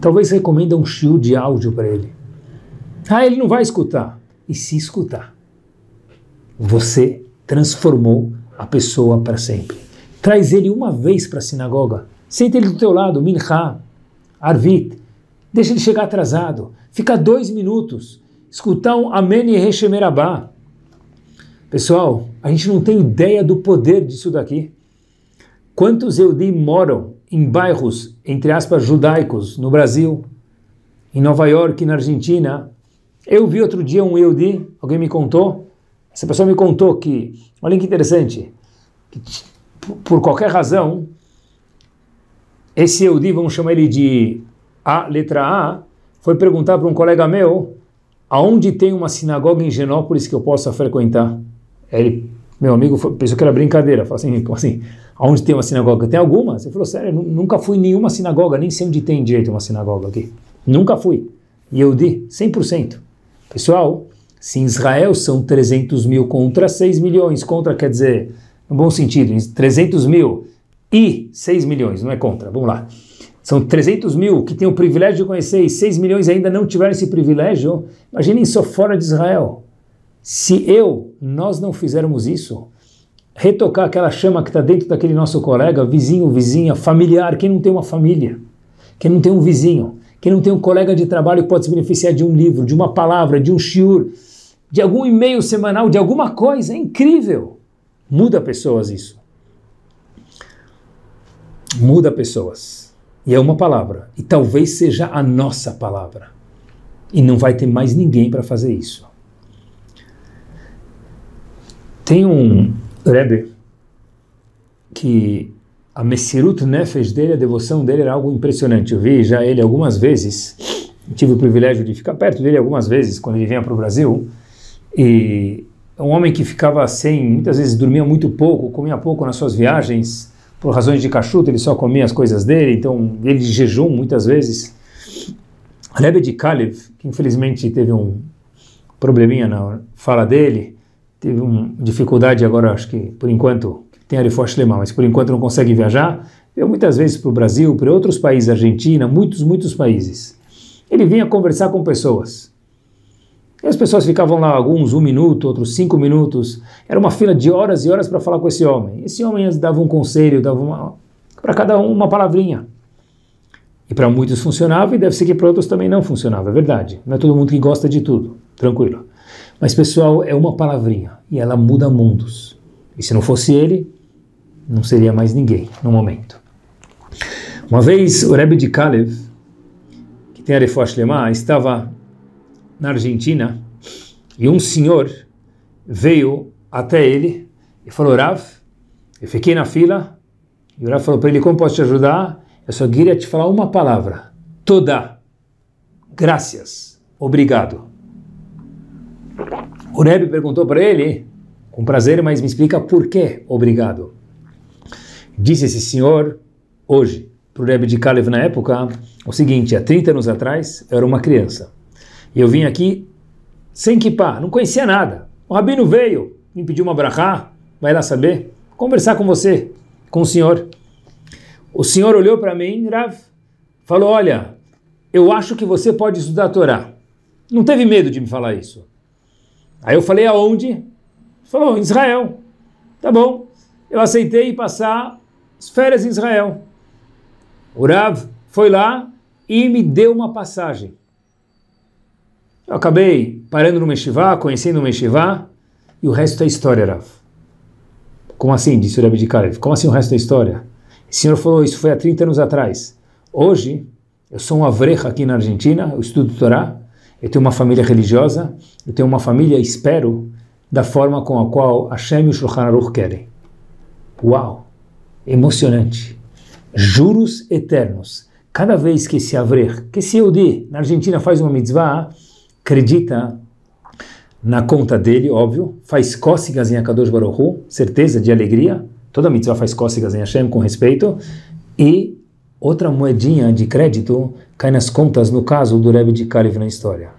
Talvez recomenda um shield de áudio para ele. Ah, ele não vai escutar. E se escutar, você transformou a pessoa para sempre. Traz ele uma vez para a sinagoga. Senta ele do teu lado, Minha, arvit. Deixa ele chegar atrasado. Fica dois minutos escutar um Amen e Rechemerabá. Pessoal, a gente não tem ideia do poder disso daqui. Quantos Eudim moram em bairros, entre aspas, judaicos no Brasil, em Nova York, na Argentina? Eu vi outro dia um Eudim, alguém me contou, essa pessoa me contou que, olha que interessante, que por qualquer razão, esse Eudi, vamos chamar ele de A, letra A, foi perguntar para um colega meu aonde tem uma sinagoga em Genópolis que eu possa frequentar? Ele, meu amigo, foi, pensou que era brincadeira. Falou assim, como assim? Aonde tem uma sinagoga? Tem alguma? Ele falou, sério, nunca fui em nenhuma sinagoga, nem sei onde tem direito uma sinagoga aqui. Nunca fui. E eu di 100%. Pessoal, se em Israel são 300 mil contra 6 milhões, contra quer dizer, no bom sentido, 300 mil e 6 milhões, não é contra, vamos lá. São 300 mil que têm o privilégio de conhecer e 6 milhões ainda não tiveram esse privilégio. Imaginem só fora de Israel. Se eu, nós não fizermos isso, retocar aquela chama que está dentro daquele nosso colega, vizinho, vizinha, familiar, quem não tem uma família, quem não tem um vizinho, quem não tem um colega de trabalho que pode se beneficiar de um livro, de uma palavra, de um shiur, de algum e-mail semanal, de alguma coisa. É incrível. Muda pessoas isso. Muda pessoas. E é uma palavra. E talvez seja a nossa palavra. E não vai ter mais ninguém para fazer isso. Tem um Rebbe que a Messirut Nefesh dele, a devoção dele era algo impressionante. Eu vi já ele algumas vezes, tive o privilégio de ficar perto dele algumas vezes quando ele vinha para o Brasil. E é um homem que ficava sem, muitas vezes dormia muito pouco, comia pouco nas suas viagens por razões de cachuta, ele só comia as coisas dele, então ele de jejum muitas vezes. Rebbe de Kalev, que infelizmente teve um probleminha na fala dele, teve uma dificuldade agora, acho que por enquanto, tem Arifó Shlemah, mas por enquanto não consegue viajar, veio muitas vezes para o Brasil, para outros países, Argentina, muitos, muitos países. Ele vinha conversar com pessoas. E as pessoas ficavam lá alguns um minuto, outros cinco minutos. Era uma fila de horas e horas para falar com esse homem. Esse homem dava um conselho, dava para cada um uma palavrinha. E para muitos funcionava e deve ser que para outros também não funcionava, é verdade. Não é todo mundo que gosta de tudo, tranquilo. Mas pessoal, é uma palavrinha e ela muda mundos. E se não fosse ele, não seria mais ninguém no momento. Uma vez o Rebbe de Kalev, que tem a Refuah Shlemah, estava na Argentina e um senhor veio até ele e falou: Rav, eu fiquei na fila e o Rav falou para ele: Como posso te ajudar? Eu só queria te falar uma palavra: Toda. Graças. Obrigado. O Rebbe perguntou para ele: Com prazer, mas me explica por que obrigado. Disse esse senhor hoje para o Rebbe de Kalev na época o seguinte: há 30 anos atrás eu era uma criança. E eu vim aqui sem kippah, não conhecia nada. O rabino veio, me pediu uma brachá, vai lá saber, conversar com você, com o senhor. O senhor olhou para mim, Rav, falou: Olha, eu acho que você pode estudar a Torá. Não teve medo de me falar isso. Aí eu falei: Aonde? Ele falou: Em Israel. Tá bom. Eu aceitei passar as férias em Israel. O Rav foi lá e me deu uma passagem. Eu acabei parando no Meshivá, conhecendo o Meshivá, e o resto é história, Rav. Como assim? Disse o Rabbi de Kalev. Como assim o resto da é história? O senhor falou isso foi há 30 anos atrás. Hoje, eu sou um avreja aqui na Argentina, eu estudo Torá, eu tenho uma família religiosa, eu tenho uma família, espero, da forma com a qual Hashem e o Shulchan Aruch querem. Uau! Emocionante! Juros eternos. Cada vez que esse avrer, que se eu Yehudi na Argentina faz uma mitzvah, acredita na conta dele, óbvio, faz cócegas em Akadosh Baruchu, certeza de alegria, toda mitzvah faz cócegas em Hashem com respeito, e outra moedinha de crédito cai nas contas, no caso do Rebbe de Kalev na história.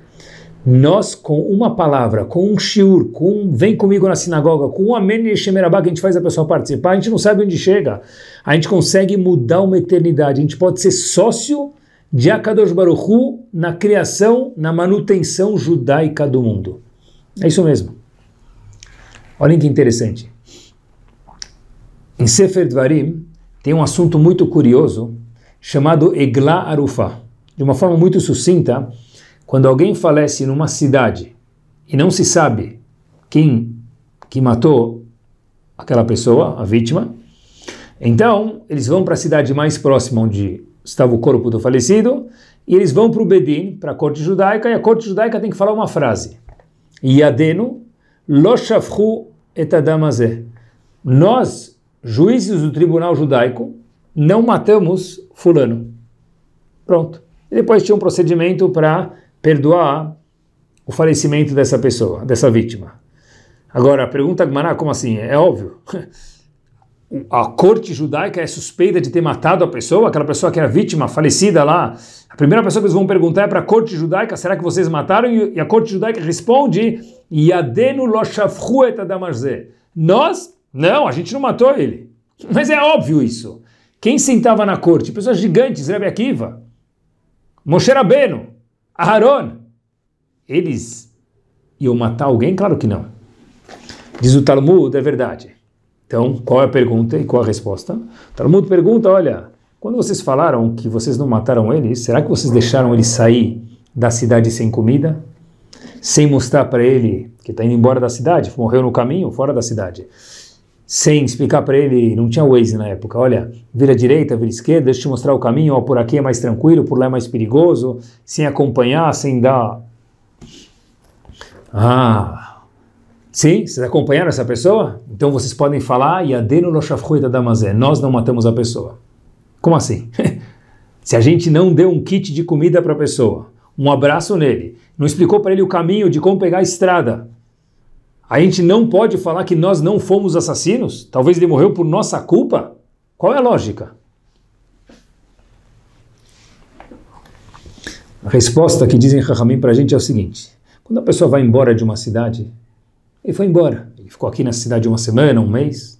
Nós, com uma palavra, com um shiur, com um vem comigo na sinagoga, com um amen e shemerabá que a gente faz a pessoa participar, a gente não sabe onde chega. A gente consegue mudar uma eternidade. A gente pode ser sócio de Akadosh Baruchu na criação, na manutenção judaica do mundo. É isso mesmo. Olhem que interessante. Em Sefer Dvarim tem um assunto muito curioso chamado Egla Arufá. De uma forma muito sucinta, quando alguém falece numa cidade e não se sabe quem que matou aquela pessoa, a vítima, então eles vão para a cidade mais próxima onde estava o corpo do falecido e eles vão para o Bedin, para a corte judaica, e a corte judaica tem que falar uma frase. Yadenu lo shafru et Nós, juízes do tribunal judaico, não matamos fulano. Pronto. E depois tinha um procedimento para perdoar o falecimento dessa pessoa, dessa vítima. Agora, a pergunta, Gmaná, como assim? É óbvio. a corte judaica é suspeita de ter matado a pessoa, aquela pessoa que era vítima, falecida lá, a primeira pessoa que eles vão perguntar é para a corte judaica, será que vocês mataram? E a corte judaica responde, Yadenu loshafru Nós? Não, a gente não matou ele. Mas é óbvio isso. Quem sentava na corte? Pessoas gigantes, Rebbe Akiva, Moshe Rabbeinu, Aharon. Eles iam matar alguém? Claro que não. Diz o Talmud, é verdade. Então, qual é a pergunta e qual é a resposta? Talmud pergunta: olha, quando vocês falaram que vocês não mataram ele, será que vocês deixaram ele sair da cidade sem comida? Sem mostrar para ele que está indo embora da cidade, morreu no caminho, fora da cidade. Sem explicar para ele, não tinha Waze na época, olha, vira direita, vira esquerda, deixa eu te mostrar o caminho, ó, por aqui é mais tranquilo, por lá é mais perigoso, sem acompanhar, sem dar. Ah, Sim, vocês acompanharam essa pessoa? Então vocês podem falar Yadenu lo damazé. Nós não matamos a pessoa. Como assim? Se a gente não deu um kit de comida para a pessoa, um abraço nele, não explicou para ele o caminho de como pegar a estrada, a gente não pode falar que nós não fomos assassinos? Talvez ele morreu por nossa culpa? Qual é a lógica? A resposta que dizem Rahamim para a gente é o seguinte: quando a pessoa vai embora de uma cidade, ele foi embora. Ele ficou aqui na cidade uma semana, um mês.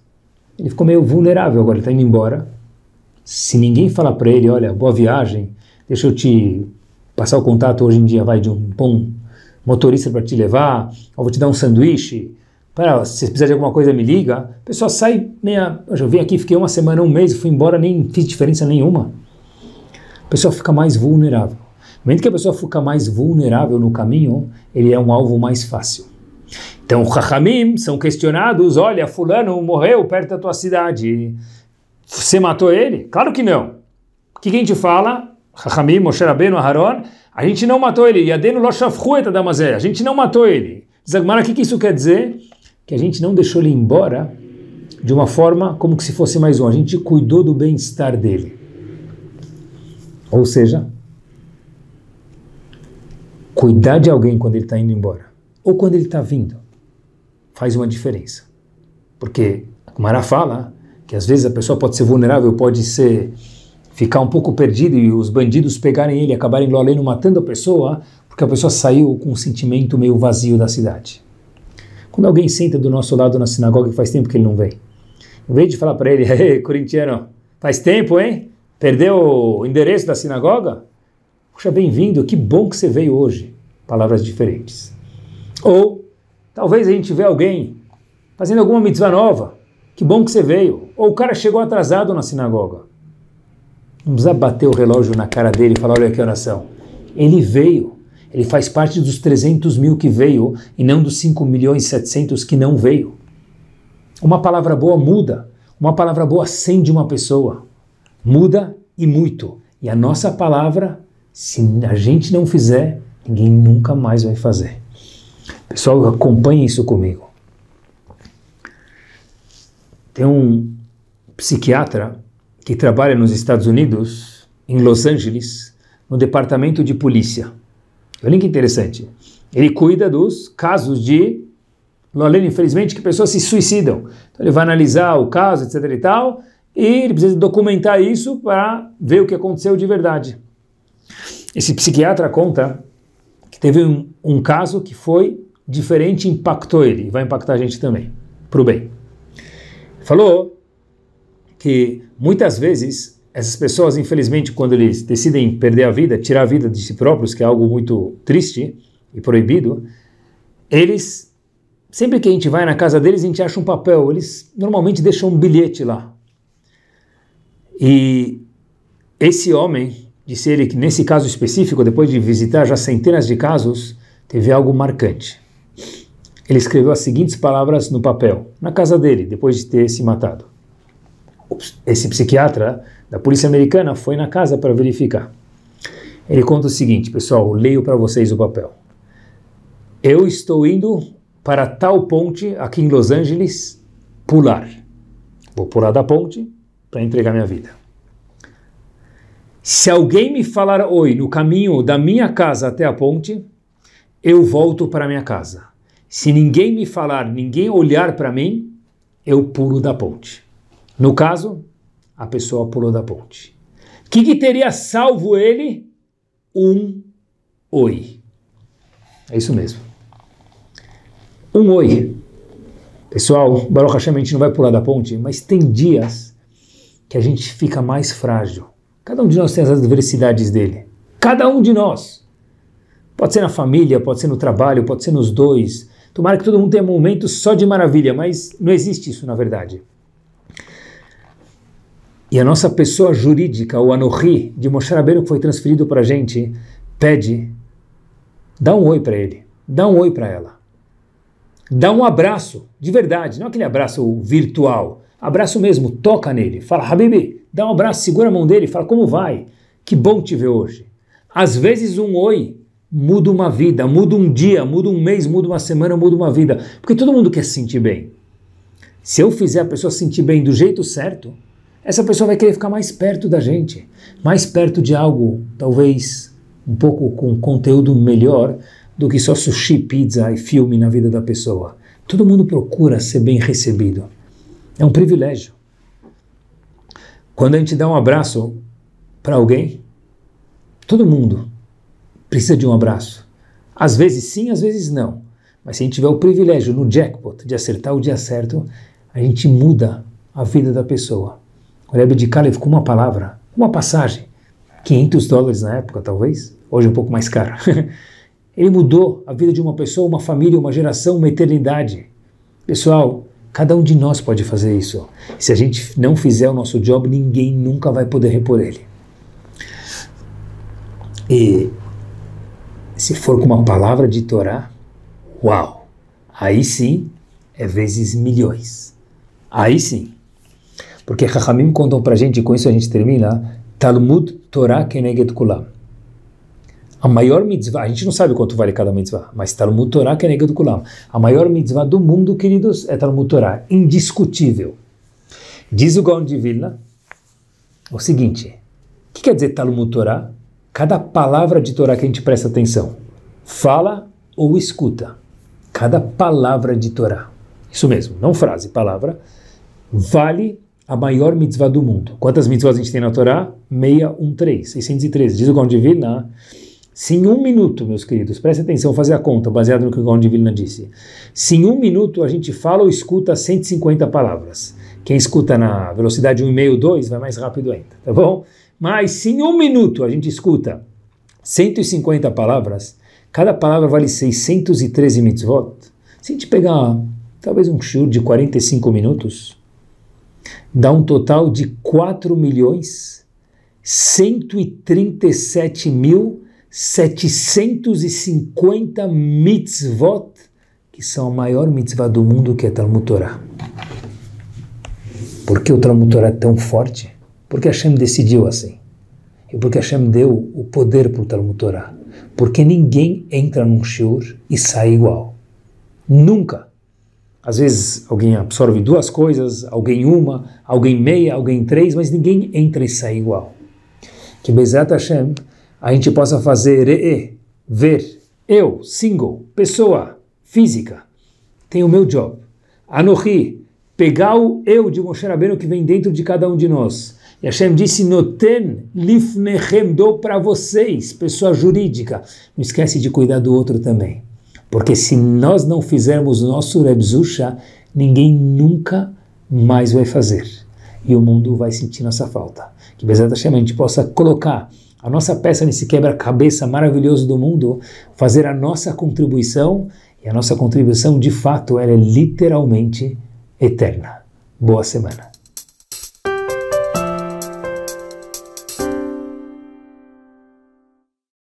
Ele ficou meio vulnerável agora, ele está indo embora. Se ninguém falar para ele, olha, boa viagem, deixa eu te passar o contato hoje em dia, vai, de um bom motorista para te levar, ou vou te dar um sanduíche, para, se precisar de alguma coisa, me liga. A pessoa sai meia. Eu vim aqui, fiquei uma semana, um mês, fui embora, nem fiz diferença nenhuma. A pessoa fica mais vulnerável. No momento que a pessoa fica mais vulnerável no caminho, ele é um alvo mais fácil. Então, Rahamim são questionados: olha, Fulano morreu perto da tua cidade. Você matou ele? Claro que não. O que, a gente fala? Rahamim, Moshe Rabbeinu, Aharon, a gente não matou ele. Yadenu Loshafrueta da a gente não matou ele. Zagmara, o que, que isso quer dizer? Que a gente não deixou ele embora de uma forma como que se fosse mais um. A gente cuidou do bem-estar dele. Ou seja, cuidar de alguém quando ele está indo embora ou quando ele está vindo faz uma diferença. Porque a Kumara fala que às vezes a pessoa pode ser vulnerável, pode ser ficar um pouco perdido e os bandidos pegarem ele, acabarem lá aleno matando a pessoa, porque a pessoa saiu com um sentimento meio vazio da cidade. Quando alguém senta do nosso lado na sinagoga que faz tempo que ele não vem, em vez de falar para ele, ei, corintiano, faz tempo, hein? Perdeu o endereço da sinagoga? Puxa, bem-vindo, que bom que você veio hoje. Palavras diferentes. Ou Talvez a gente vê alguém fazendo alguma mitzvah nova. Que bom que você veio. Ou o cara chegou atrasado na sinagoga. Não precisa bater o relógio na cara dele e falar: olha que oração. Ele veio. Ele faz parte dos 300 mil que veio e não dos 5 milhões e 700 que não veio. Uma palavra boa muda. Uma palavra boa acende uma pessoa. Muda e muito. E a nossa palavra, se a gente não fizer, ninguém nunca mais vai fazer. Só acompanhe isso comigo. Tem um psiquiatra que trabalha nos Estados Unidos, em Los Angeles, no departamento de polícia. Olha que interessante. Ele cuida dos casos de Lolena, infelizmente, que pessoas se suicidam. Então ele vai analisar o caso, etc e tal, e ele precisa documentar isso para ver o que aconteceu de verdade. Esse psiquiatra conta que teve um, um caso que foi diferente impactou ele, vai impactar a gente também, para o bem. Falou que muitas vezes essas pessoas, infelizmente, quando eles decidem perder a vida, tirar a vida de si próprios, que é algo muito triste e proibido, eles, sempre que a gente vai na casa deles, a gente acha um papel, eles normalmente deixam um bilhete lá. E esse homem, disse ele que nesse caso específico, depois de visitar já centenas de casos, teve algo marcante. Ele escreveu as seguintes palavras no papel, na casa dele, depois de ter se matado. Esse psiquiatra da polícia americana foi na casa para verificar. Ele conta o seguinte, pessoal, leio para vocês o papel. Eu estou indo para tal ponte aqui em Los Angeles pular. Vou pular da ponte para entregar minha vida. Se alguém me falar oi no caminho da minha casa até a ponte, eu volto para minha casa. Se ninguém me falar, ninguém olhar para mim, eu pulo da ponte. No caso, a pessoa pulou da ponte. O que, que teria salvo ele? Um oi. É isso mesmo. Um oi. Pessoal, Baruch Hashem, a gente não vai pular da ponte, mas tem dias que a gente fica mais frágil. Cada um de nós tem as adversidades dele. Cada um de nós. Pode ser na família, pode ser no trabalho, pode ser nos dois, Tomara que todo mundo tenha um momento só de maravilha, mas não existe isso na verdade. E a nossa pessoa jurídica, o Anohi, de Moshe Rabbeinu, que foi transferido para a gente, pede, dá um oi para ele, dá um oi para ela. Dá um abraço, de verdade, não aquele abraço virtual. Abraço mesmo, toca nele. Fala, Habibi, dá um abraço, segura a mão dele, fala, como vai? Que bom te ver hoje. Às vezes um oi muda uma vida, muda um dia, muda um mês, muda uma semana, muda uma vida. Porque todo mundo quer se sentir bem. Se eu fizer a pessoa se sentir bem do jeito certo, essa pessoa vai querer ficar mais perto da gente, mais perto de algo, talvez um pouco com conteúdo melhor do que só sushi, pizza e filme na vida da pessoa. Todo mundo procura ser bem recebido. É um privilégio. Quando a gente dá um abraço para alguém, todo mundo precisa de um abraço. Às vezes sim, às vezes não. Mas se a gente tiver o privilégio no jackpot de acertar o dia certo, a gente muda a vida da pessoa. O Rebbe de Kalev com uma palavra, uma passagem, 500 dólares na época talvez, hoje é um pouco mais caro. Ele mudou a vida de uma pessoa, uma família, uma geração, uma eternidade. Pessoal, cada um de nós pode fazer isso. Se a gente não fizer o nosso job, ninguém nunca vai poder repor ele. E se for com uma palavra de Torá, uau! Aí sim é vezes milhões. Aí sim. Porque Rahamim contam para gente, e com isso a gente termina, Talmud Torah Keneged Kulam. A maior mitzvah, a gente não sabe quanto vale cada mitzvah, mas Talmud Torah Keneged Kulam. A maior mitzvah do mundo, queridos, é Talmud Torah, indiscutível. Diz o Gaon de Vilna o seguinte, o que quer dizer Talmud Torah? cada palavra de Torá que a gente presta atenção. Fala ou escuta. Cada palavra de Torá. Isso mesmo, não frase, palavra. Vale a maior mitzvah do mundo. Quantas mitzvahs a gente tem na Torá? 613, 613. Diz o Gaon Divina, se em um minuto, meus queridos, preste atenção, fazer a conta, baseado no que o Gaon Divina disse. Se em um minuto a gente fala ou escuta 150 palavras. Quem escuta na velocidade 1,5, 2, vai mais rápido ainda, tá bom? Mas se em um minuto a gente escuta 150 palavras, cada palavra vale 613 mitzvot. Se a gente pegar talvez um shiur de 45 minutos, dá um total de 4 milhões 137 mil 750 mitzvot, que são a maior mitzvah do mundo, que é Talmud Torah. Por que o tramo é tão forte? Porque Hashem decidiu assim. E porque Hashem deu o poder para o tramutorá. Porque ninguém entra num shiur e sai igual. Nunca. Às vezes alguém absorve duas coisas, alguém uma, alguém meia, alguém três, mas ninguém entra e sai igual. Que Bezat Hashem a gente possa fazer e, ver, eu, single, pessoa, física, tem o meu job. Anohi, pegar o eu de Moshe Rabbeinu que vem dentro de cada um de nós. E Hashem disse, Noten lifnehem, dou para vocês, pessoa jurídica. Não esquece de cuidar do outro também. Porque se nós não fizermos o nosso Rebzusha, ninguém nunca mais vai fazer. E o mundo vai sentir nossa falta. Que da Hashem a gente possa colocar a nossa peça nesse quebra-cabeça maravilhoso do mundo, fazer a nossa contribuição, e a nossa contribuição de fato ela é literalmente eterna. Boa semana.